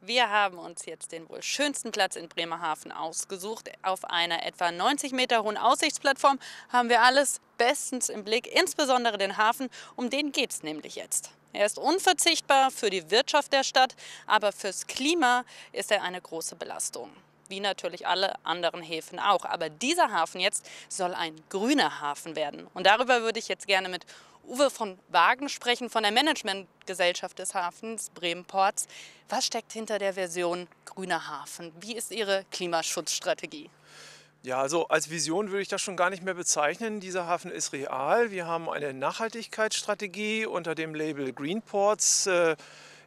Wir haben uns jetzt den wohl schönsten Platz in Bremerhaven ausgesucht. Auf einer etwa 90 Meter hohen Aussichtsplattform haben wir alles bestens im Blick, insbesondere den Hafen. Um den geht es nämlich jetzt. Er ist unverzichtbar für die Wirtschaft der Stadt, aber fürs Klima ist er eine große Belastung wie natürlich alle anderen Häfen auch. Aber dieser Hafen jetzt soll ein grüner Hafen werden. Und darüber würde ich jetzt gerne mit Uwe von Wagen sprechen, von der Managementgesellschaft des Hafens Bremenports. Was steckt hinter der Version grüner Hafen? Wie ist Ihre Klimaschutzstrategie? Ja, also als Vision würde ich das schon gar nicht mehr bezeichnen. Dieser Hafen ist real. Wir haben eine Nachhaltigkeitsstrategie unter dem Label Greenports. Äh,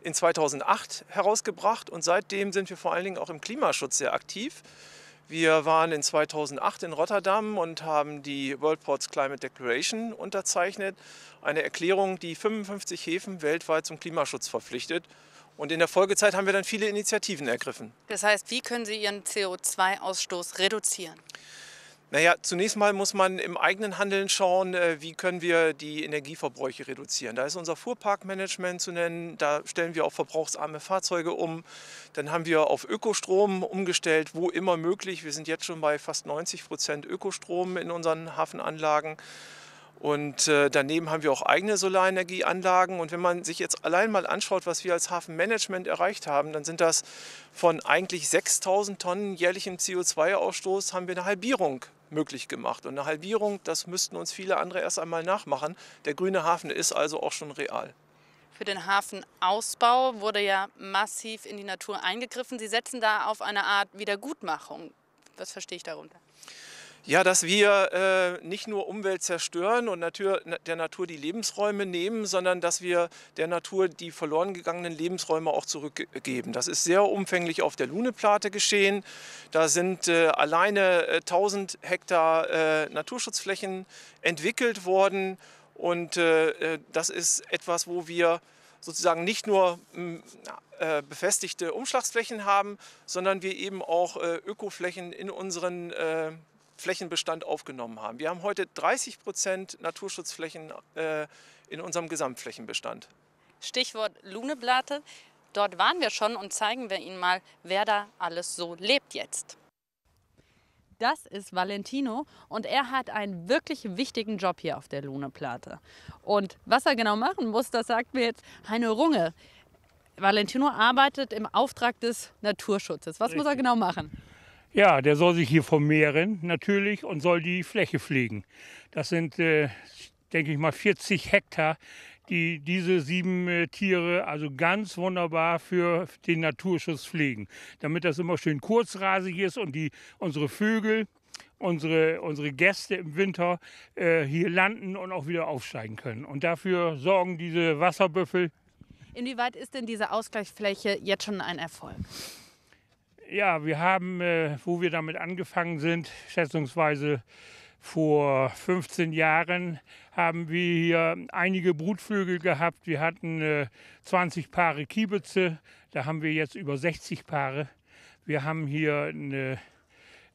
in 2008 herausgebracht und seitdem sind wir vor allen Dingen auch im Klimaschutz sehr aktiv. Wir waren in 2008 in Rotterdam und haben die World Ports Climate Declaration unterzeichnet, eine Erklärung, die 55 Häfen weltweit zum Klimaschutz verpflichtet. Und in der Folgezeit haben wir dann viele Initiativen ergriffen. Das heißt, wie können Sie Ihren CO2-Ausstoß reduzieren? Naja, zunächst mal muss man im eigenen Handeln schauen, äh, wie können wir die Energieverbräuche reduzieren. Da ist unser Fuhrparkmanagement zu nennen, da stellen wir auf verbrauchsarme Fahrzeuge um. Dann haben wir auf Ökostrom umgestellt, wo immer möglich. Wir sind jetzt schon bei fast 90 Prozent Ökostrom in unseren Hafenanlagen. Und äh, daneben haben wir auch eigene Solarenergieanlagen. Und wenn man sich jetzt allein mal anschaut, was wir als Hafenmanagement erreicht haben, dann sind das von eigentlich 6000 Tonnen jährlichem CO2-Ausstoß haben wir eine Halbierung möglich gemacht. Und eine Halbierung, das müssten uns viele andere erst einmal nachmachen. Der grüne Hafen ist also auch schon real. Für den Hafenausbau wurde ja massiv in die Natur eingegriffen. Sie setzen da auf eine Art Wiedergutmachung. Was verstehe ich darunter? Ja, dass wir äh, nicht nur Umwelt zerstören und Natur, der Natur die Lebensräume nehmen, sondern dass wir der Natur die verloren gegangenen Lebensräume auch zurückgeben. Das ist sehr umfänglich auf der Luneplate geschehen. Da sind äh, alleine äh, 1000 Hektar äh, Naturschutzflächen entwickelt worden. Und äh, äh, das ist etwas, wo wir sozusagen nicht nur hm, äh, befestigte Umschlagsflächen haben, sondern wir eben auch äh, Ökoflächen in unseren äh, Flächenbestand aufgenommen haben. Wir haben heute 30 Prozent Naturschutzflächen äh, in unserem Gesamtflächenbestand. Stichwort Luneblatte. Dort waren wir schon und zeigen wir Ihnen mal, wer da alles so lebt jetzt. Das ist Valentino und er hat einen wirklich wichtigen Job hier auf der Luneplatte. Und was er genau machen muss, das sagt mir jetzt Heine Runge. Valentino arbeitet im Auftrag des Naturschutzes. Was Richtig. muss er genau machen? Ja, der soll sich hier vermehren natürlich und soll die Fläche pflegen. Das sind, äh, denke ich mal, 40 Hektar, die diese sieben äh, Tiere also ganz wunderbar für den Naturschutz pflegen. Damit das immer schön kurzrasig ist und die, unsere Vögel, unsere, unsere Gäste im Winter äh, hier landen und auch wieder aufsteigen können. Und dafür sorgen diese Wasserbüffel. Inwieweit ist denn diese Ausgleichsfläche jetzt schon ein Erfolg? Ja, wir haben, äh, wo wir damit angefangen sind, schätzungsweise vor 15 Jahren, haben wir hier einige Brutvögel gehabt. Wir hatten äh, 20 Paare Kiebitze, da haben wir jetzt über 60 Paare. Wir haben hier eine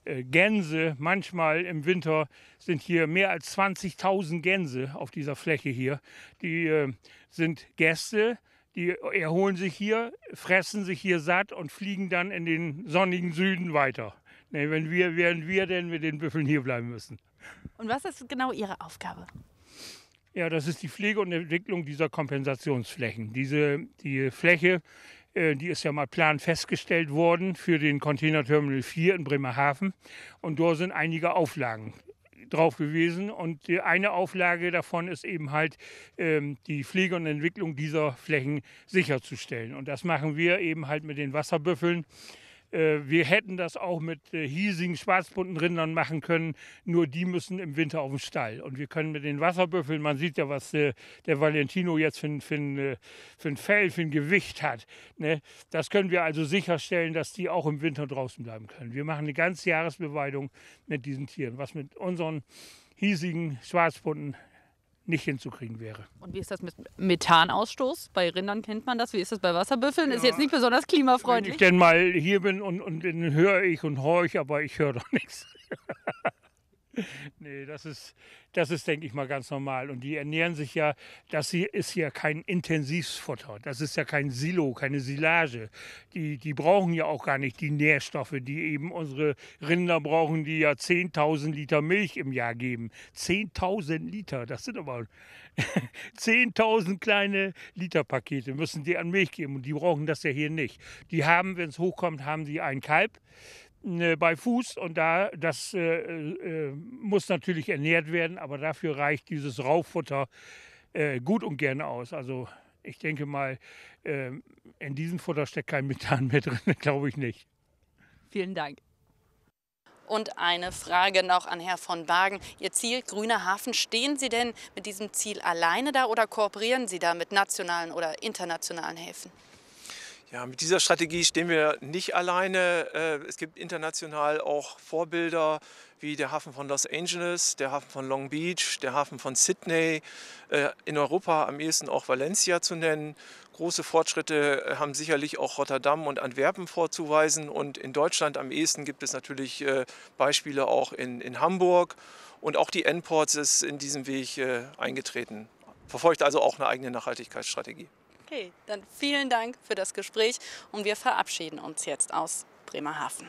äh, Gänse. Manchmal im Winter sind hier mehr als 20.000 Gänse auf dieser Fläche hier. Die äh, sind Gäste, die erholen sich hier, fressen sich hier satt und fliegen dann in den sonnigen Süden weiter. Nee, wenn wir, während wir denn mit den Büffeln hier bleiben müssen. Und was ist genau Ihre Aufgabe? Ja, das ist die Pflege und Entwicklung dieser Kompensationsflächen. Diese die Fläche, äh, die ist ja mal plan festgestellt worden für den Containerterminal 4 in Bremerhaven. Und dort sind einige Auflagen drauf gewesen. Und eine Auflage davon ist eben halt, ähm, die Pflege und Entwicklung dieser Flächen sicherzustellen. Und das machen wir eben halt mit den Wasserbüffeln. Äh, wir hätten das auch mit äh, hiesigen schwarzbunten Rindern machen können, nur die müssen im Winter auf den Stall. Und wir können mit den Wasserbüffeln, man sieht ja, was äh, der Valentino jetzt für, für, für ein Fell, für ein Gewicht hat. Ne? Das können wir also sicherstellen, dass die auch im Winter draußen bleiben können. Wir machen eine ganze Jahresbeweidung mit diesen Tieren, was mit unseren hiesigen schwarzbunten nicht hinzukriegen wäre. Und wie ist das mit Methanausstoß? Bei Rindern kennt man das. Wie ist das bei Wasserbüffeln? Ja, ist jetzt nicht besonders klimafreundlich. Wenn ich denn mal hier bin und, und dann höre ich und horche, aber ich höre doch nichts. Nee, das ist, das ist, denke ich mal, ganz normal. Und die ernähren sich ja, das hier ist ja kein Intensivfutter. Das ist ja kein Silo, keine Silage. Die, die brauchen ja auch gar nicht die Nährstoffe, die eben unsere Rinder brauchen, die ja 10.000 Liter Milch im Jahr geben. 10.000 Liter, das sind aber 10.000 kleine Literpakete müssen die an Milch geben. Und die brauchen das ja hier nicht. Die haben, wenn es hochkommt, haben sie einen Kalb. Äh, bei Fuß und da das äh, äh, äh, muss natürlich ernährt werden, aber dafür reicht dieses Rauffutter äh, gut und gerne aus. Also ich denke mal, äh, in diesem Futter steckt kein Methan mehr drin, glaube ich nicht. Vielen Dank. Und eine Frage noch an Herr von Wagen. Ihr Ziel Grüner Hafen, stehen Sie denn mit diesem Ziel alleine da oder kooperieren Sie da mit nationalen oder internationalen Häfen? Ja, mit dieser Strategie stehen wir nicht alleine. Äh, es gibt international auch Vorbilder wie der Hafen von Los Angeles, der Hafen von Long Beach, der Hafen von Sydney, äh, in Europa am ehesten auch Valencia zu nennen. Große Fortschritte äh, haben sicherlich auch Rotterdam und Antwerpen vorzuweisen. Und in Deutschland am ehesten gibt es natürlich Beispiele auch in, in Hamburg. Und auch die Endports ist in diesem Weg eingetreten. Verfolgt also auch eine eigene Nachhaltigkeitsstrategie. Okay, dann vielen Dank für das Gespräch und wir verabschieden uns jetzt aus Bremerhaven.